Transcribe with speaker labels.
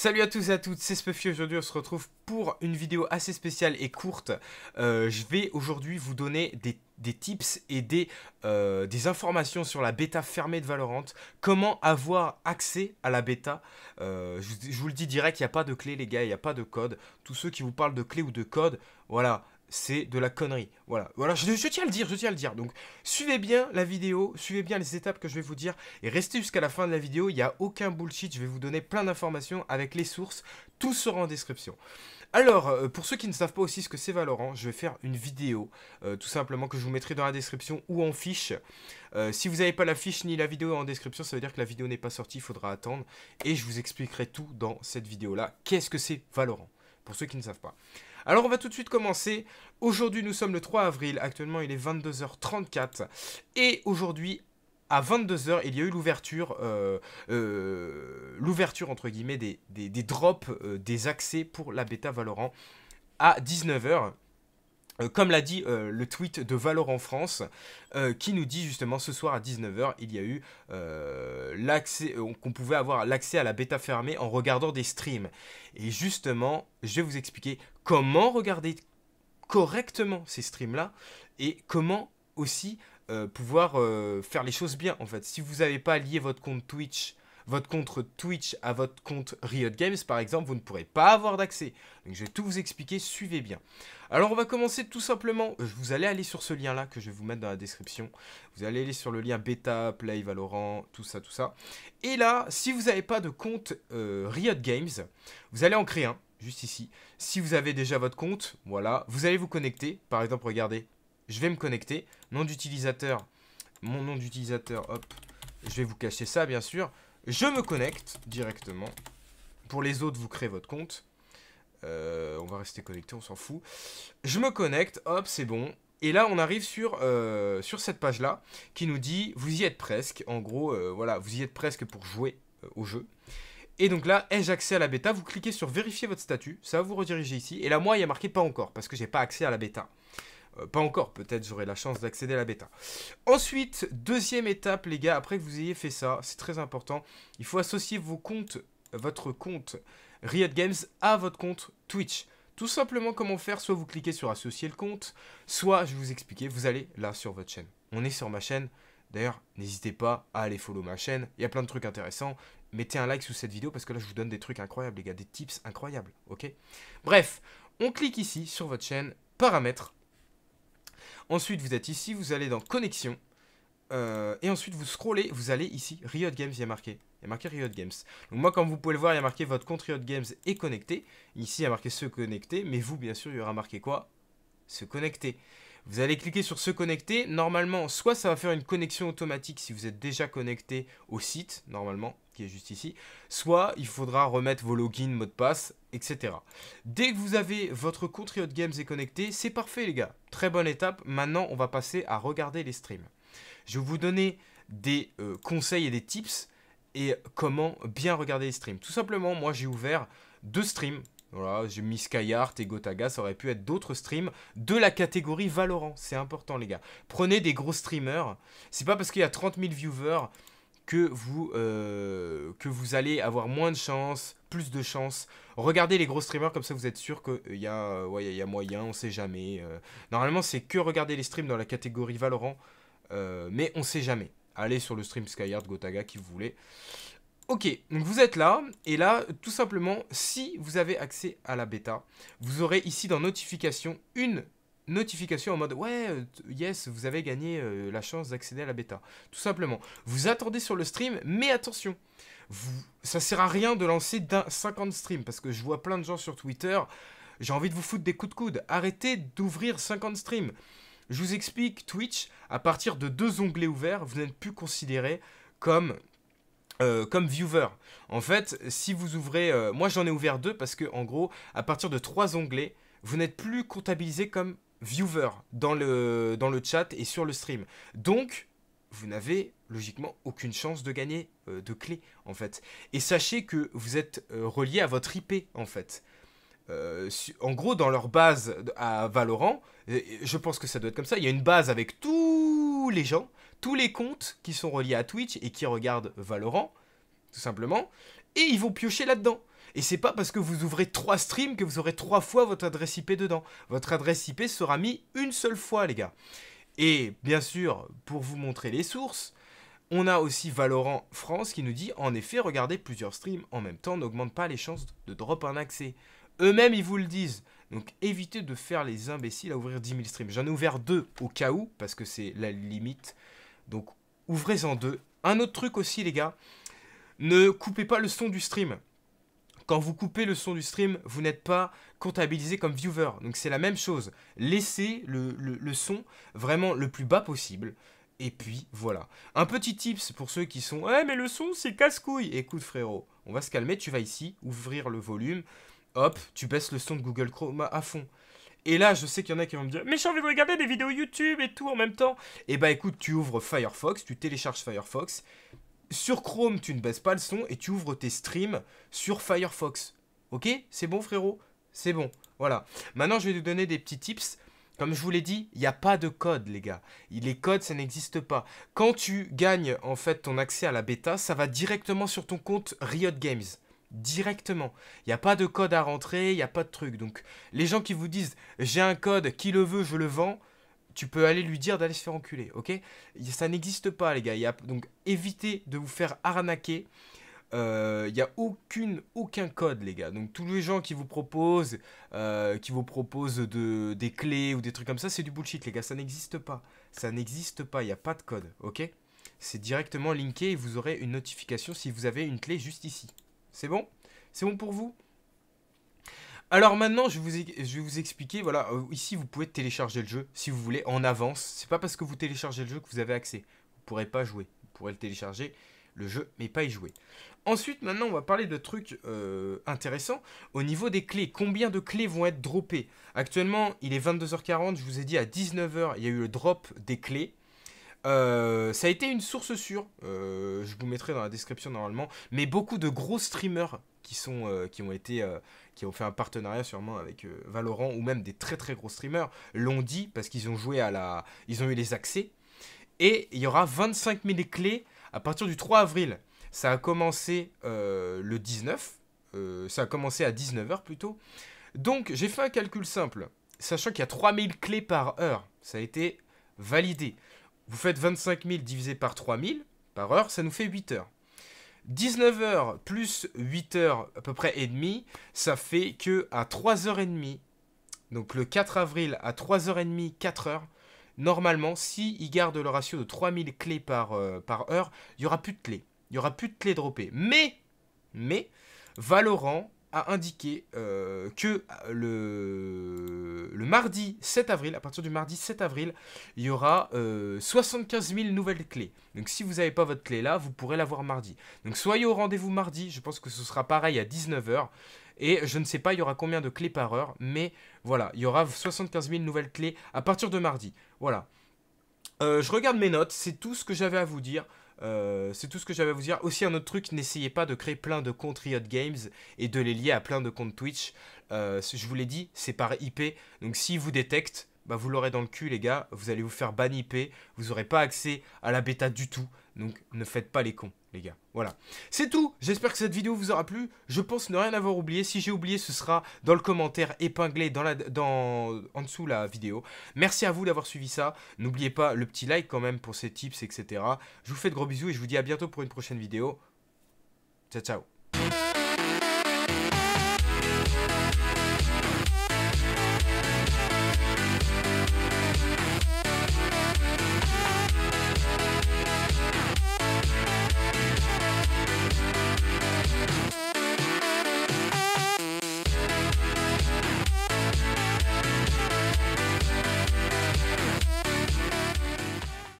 Speaker 1: Salut à tous et à toutes, c'est Spuffy, aujourd'hui on se retrouve pour une vidéo assez spéciale et courte. Euh, je vais aujourd'hui vous donner des, tips et des, euh, des informations sur la bêta fermée de Valorant, comment avoir accès à la bêta. Euh, je, je, vous le dis direct, il n'y a pas de clé les gars, il n'y a pas de code. Tous ceux qui vous parlent de clé ou de code, voilà, c'est de la connerie. Voilà, voilà je, tiens à le dire, je tiens à le dire. Donc, suivez bien la vidéo, suivez bien les étapes que je vais vous dire et restez jusqu'à la fin de la vidéo. Il n'y a aucun bullshit, je vais vous donner plein d'informations avec les sources. Tout sera en description. Alors, euh, pour ceux qui ne savent pas aussi ce que c'est Valorant, je vais faire une vidéo, euh, tout simplement, que je vous mettrai dans la description ou en fiche. Euh, si vous n'avez pas la fiche ni la vidéo en description, ça veut dire que la vidéo n'est pas sortie, il faudra attendre. Et je vous expliquerai tout dans cette vidéo-là. Qu'est-ce que c'est Valorant Pour ceux qui ne savent pas. Alors on va tout de suite commencer. Aujourd'hui nous sommes le 3 avril, actuellement il est 22h34 et aujourd'hui à 22h, il y a eu l'ouverture, euh, euh, l'ouverture entre guillemets des, des, drops, euh, des accès pour la bêta Valorant à 19h. Euh, comme l'a dit euh, le tweet de Valor en France, euh, qui nous dit justement ce soir à 19h, il y a eu l'accès, qu'on pouvait avoir l'accès à la bêta fermée en regardant des streams. Et justement, je vais vous expliquer comment regarder correctement ces streams-là et comment aussi pouvoir faire les choses bien en fait. Si vous n'avez pas lié votre compte Twitch votre compte Twitch à votre compte Riot Games, par exemple, vous ne pourrez pas avoir d'accès. Donc je vais tout vous expliquer, suivez bien. Alors on va commencer tout simplement, euh, vous allez aller sur ce lien-là que je vais vous mettre dans la description. Vous allez aller sur le lien Beta, Play, Valorant, tout ça, tout ça. Et là, si vous n'avez pas de compte euh, Riot Games, vous allez en créer un, juste ici. Si vous avez déjà votre compte, voilà, vous allez vous connecter. Par exemple, regardez, je vais me connecter. Nom d'utilisateur, mon nom d'utilisateur, hop, je vais vous cacher ça bien sûr. Je me connecte directement. Pour les autres, vous créez votre compte. Euh, on va rester connecté, on s'en fout. Je me connecte, hop, c'est bon. Et là, on arrive sur, euh, sur cette page-là qui nous dit « Vous y êtes presque ». En gros, euh, voilà, vous y êtes presque pour jouer au jeu. Et donc là, ai-je accès à la bêta Vous cliquez sur vérifier votre statut, ça va vous rediriger ici. Et là, moi, il y a marqué pas encore parce que j'ai pas accès à la bêta. Euh, pas encore, peut-être j'aurai la chance d'accéder à la bêta. Ensuite, deuxième étape les gars, après que vous ayez fait ça, c'est très important, il faut associer vos comptes, votre compte Riot Games à votre compte Twitch. Tout simplement comment faire, soit vous cliquez sur associer le compte, soit je vais vous expliquer, vous allez là sur votre chaîne. On est sur ma chaîne, d'ailleurs n'hésitez pas à aller follow ma chaîne, il y a plein de trucs intéressants. Mettez un like sous cette vidéo parce que là je vous donne des trucs incroyables les gars, des tips incroyables, ok Bref, on clique ici sur votre chaîne, paramètres, Ensuite, vous êtes ici, vous allez dans Connexion. Euh, et ensuite, vous scrollez, vous allez ici, Riot Games, il y a marqué. Il y a marqué Riot Games. Donc moi, comme vous pouvez le voir, il y a marqué votre compte Riot Games est connecté. Ici, il y a marqué se connecter, mais vous, bien sûr, il y aura marqué quoi Se connecter. Vous allez cliquer sur se connecter. Normalement, soit ça va faire une connexion automatique si vous êtes déjà connecté au site, normalement, qui est juste ici, soit il faudra remettre vos logins, mot de passe, etc. Dès que vous avez votre compte Riot Games et connecté, c'est parfait les gars. Très bonne étape. Maintenant, on va passer à regarder les streams. Je vais vous donner des euh, conseils et des tips et comment bien regarder les streams. Tout simplement, moi j'ai ouvert deux streams voilà, j'ai mis Skyheart et Gotaga, ça aurait pu être d'autres streams de la catégorie Valorant. C'est important, les gars. Prenez des gros streamers. C'est pas parce qu'il y a 30 000 viewers que vous, euh, que vous allez avoir moins de chance, plus de chance. Regardez les gros streamers, comme ça vous êtes sûr qu'il y, a, y a moyen, on sait jamais. Euh. normalement, c'est que regarder les streams dans la catégorie Valorant, euh, mais on sait jamais. Allez sur le stream Skyheart, Gotaga, qui vous voulez. Ok, donc vous êtes là, et là, tout simplement, si vous avez accès à la bêta, vous aurez ici dans notification une notification en mode ouais euh, yes vous avez gagné euh, la chance d'accéder à la bêta tout simplement vous attendez sur le stream mais attention vous, ça sert à rien de lancer 50 streams parce que je vois plein de gens sur Twitter j'ai envie de vous foutre des coups de coude arrêtez d'ouvrir 50 streams je vous explique Twitch à partir de deux onglets ouverts vous n'êtes plus considéré comme euh, comme viewer. En fait, si vous ouvrez, euh, moi j'en ai ouvert deux parce que en gros, à partir de trois onglets, vous n'êtes plus comptabilisé comme viewer dans le, chat et sur le stream. Donc, vous n'avez logiquement aucune chance de gagner euh, de clé en fait. Et sachez que vous êtes relié à votre IP en fait. en gros, dans leur base à Valorant, je pense que ça doit être comme ça, il y a une base avec tous les gens tous les comptes qui sont reliés à Twitch et qui regardent Valorant, tout simplement, et ils vont piocher là-dedans. Et c'est pas parce que vous ouvrez trois streams que vous aurez trois fois votre adresse IP dedans. Votre adresse IP sera mise une seule fois, les gars. Et bien sûr, pour vous montrer les sources, on a aussi Valorant France qui nous dit en effet, regarder plusieurs streams en même temps n'augmente pas les chances de drop un accès. Eux-mêmes, ils vous le disent. Donc évitez de faire les imbéciles à ouvrir 10 000 streams. J'en ai ouvert deux au cas où, parce que c'est la limite donc ouvrez-en deux. Un autre truc aussi les gars, ne coupez pas le son du stream. Quand vous coupez le son du stream, vous n'êtes pas comptabilisé comme viewer. Donc c'est la même chose. Laissez le, son vraiment le plus bas possible. Et puis voilà. Un petit tips pour ceux qui sont Eh mais le son c'est casse-couille Écoute frérot, on va se calmer, tu vas ici, ouvrir le volume, hop, tu baisses le son de Google Chrome à fond. Et là, je sais qu'il y en a qui vont me dire Mais j'ai envie de regarder des vidéos YouTube et tout en même temps. Et eh bah ben, écoute, tu ouvres Firefox, tu télécharges Firefox. Sur Chrome, tu ne baisses pas le son et tu ouvres tes streams sur Firefox. Ok C'est bon, frérot C'est bon. Voilà. Maintenant, je vais te donner des petits tips. Comme je vous l'ai dit, il n'y a pas de code, les gars. Les codes, ça n'existe pas. Quand tu gagnes, en fait, ton accès à la bêta, ça va directement sur ton compte Riot Games directement. Il n'y a pas de code à rentrer, il n'y a pas de truc. Donc les gens qui vous disent j'ai un code, qui le veut, je le vends, tu peux aller lui dire d'aller se faire enculer, ok Ça n'existe pas les gars. y donc évitez de vous faire arnaquer. Euh, il n'y a aucune, aucun code, les gars. Donc, tous les gens qui vous proposent, euh, qui vous proposent de, des clés ou des trucs comme ça, c'est du bullshit, les gars. Ça n'existe pas. Ça n'existe pas. Il n'y a pas de code, ok C'est directement linké et vous aurez une notification si vous avez une clé juste ici. C'est bon C'est bon pour vous alors maintenant, je, vais vous expliquer, voilà, euh, ici vous pouvez télécharger le jeu si vous voulez en avance. C'est pas parce que vous téléchargez le jeu que vous avez accès. Vous pourrez pas jouer. Vous pourrez le télécharger, le jeu, mais pas y jouer. Ensuite, maintenant, on va parler de trucs euh, intéressants. Au niveau des clés, combien de clés vont être droppées Actuellement, il est 22h40, je vous ai dit à 19h, il y a eu le drop des clés. Euh, ça a été une source sûre, euh, je vous mettrai dans la description normalement, mais beaucoup de gros streamers qui, sont, euh, qui ont été qui ont fait un partenariat sûrement avec Valorant ou même des très très gros streamers l'ont dit parce qu'ils ont joué à la ils ont eu les accès et il y aura 25 000 clés à partir du 3 avril. Ça a commencé le 19, ça a commencé à 19h plutôt. Donc j'ai fait un calcul simple, sachant qu'il y a 3000 clés par heure, ça a été validé. Vous faites 25 000 divisé par 3 000 par heure, ça nous fait 8 heures. 19 heures plus 8 heures à peu près et demi, ça fait que à 3h30, donc le 4 avril à 3h30, 4 heures, normalement, s'il garde le ratio de 3000 clés par, euh, par heure, il n'y aura plus de clés. Il n'y aura plus de clés droppées. Mais, mais, Valorant a indiqué euh, que euh, le, le, mardi 7 avril, à partir du mardi 7 avril, il y aura 75 euh, 000 nouvelles clés. Donc si vous n'avez pas votre clé là, vous pourrez l'avoir mardi. Donc soyez au rendez-vous mardi, je pense que ce sera pareil à 19h. Et je ne sais pas, il y aura combien de clés par heure, mais voilà, il y aura 75 000 nouvelles clés à partir de mardi. Voilà. je regarde mes notes, c'est tout ce que j'avais à vous dire. Euh, c'est tout ce que j'avais à vous dire. Aussi un autre truc, n'essayez pas de créer plein de comptes Riot Games et de les lier à plein de comptes Twitch. Euh, je vous l'ai dit, c'est par IP. Donc s'ils vous détectent, bah, vous l'aurez dans le cul les gars, vous allez vous faire ban vous n'aurez pas accès à la bêta du tout. Donc ne faites pas les cons les gars. Voilà. C'est tout. J'espère que cette vidéo vous aura plu. Je pense ne rien avoir oublié. Si j'ai oublié, ce sera dans le commentaire épinglé dans la, dans, en dessous la vidéo. Merci à vous d'avoir suivi ça. N'oubliez pas le petit like quand même pour ces tips, etc. Je vous fais de gros bisous et je vous dis à bientôt pour une prochaine vidéo. Ciao, ciao.